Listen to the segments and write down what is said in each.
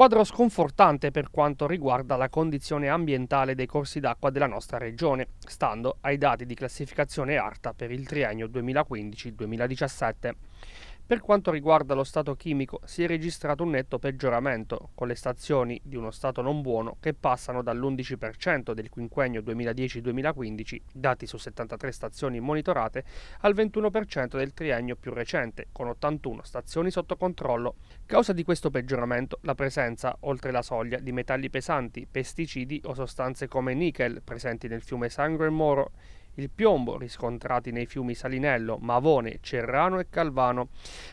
Quadro sconfortante per quanto riguarda la condizione ambientale dei corsi d'acqua della nostra regione, stando ai dati di classificazione ARTA per il triennio 2015-2017. Per quanto riguarda lo stato chimico, si è registrato un netto peggioramento, con le stazioni di uno stato non buono che passano dall'11% del quinquennio 2010-2015, dati su 73 stazioni monitorate, al 21% del triennio più recente, con 81 stazioni sotto controllo. Causa di questo peggioramento la presenza, oltre la soglia, di metalli pesanti, pesticidi o sostanze come nickel presenti nel fiume Sangro e Moro, il piombo riscontrati nei fiumi Salinello, Mavone, Cerrano e Calvano,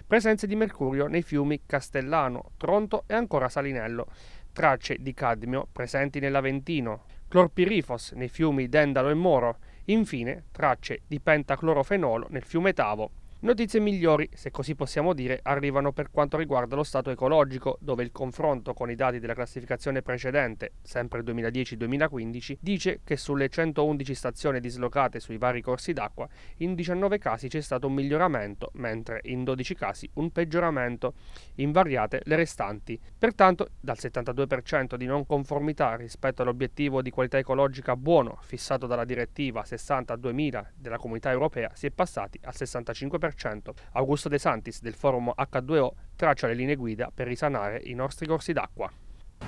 presenze di mercurio nei fiumi Castellano, Tronto e ancora Salinello, tracce di cadmio presenti nell'Aventino, clorpirifos nei fiumi Dendalo e Moro, infine tracce di pentaclorofenolo nel fiume Tavo. Notizie migliori, se così possiamo dire, arrivano per quanto riguarda lo stato ecologico, dove il confronto con i dati della classificazione precedente, sempre 2010-2015, dice che sulle 111 stazioni dislocate sui vari corsi d'acqua, in 19 casi c'è stato un miglioramento, mentre in 12 casi un peggioramento, invariate le restanti. Pertanto, dal 72% di non conformità rispetto all'obiettivo di qualità ecologica buono fissato dalla direttiva 60-2000 della Comunità Europea, si è passati al 65% 10%. Augusto De Santis del forum H2O traccia le linee guida per risanare i nostri corsi d'acqua.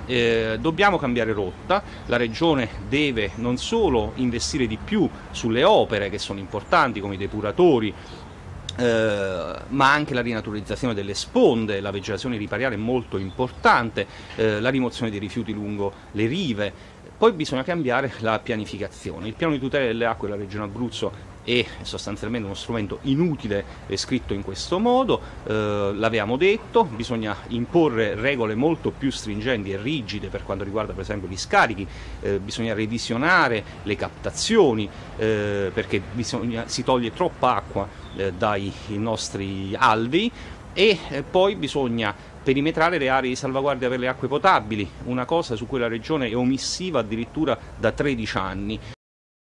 Eh, dobbiamo cambiare rotta, la regione deve non solo investire di più sulle opere che sono importanti come i depuratori, eh, ma anche la rinaturalizzazione delle sponde, la vegetazione ripariale è molto importante, eh, la rimozione dei rifiuti lungo le rive, poi bisogna cambiare la pianificazione. Il piano di tutela delle acque della Regione Abruzzo è sostanzialmente uno strumento inutile scritto in questo modo, eh, l'avevamo detto, bisogna imporre regole molto più stringenti e rigide per quanto riguarda per esempio gli scarichi, eh, bisogna revisionare le captazioni eh, perché bisogna, si toglie troppa acqua eh, dai nostri alvei e eh, poi bisogna perimetrare le aree di salvaguardia per le acque potabili, una cosa su cui la Regione è omissiva addirittura da 13 anni.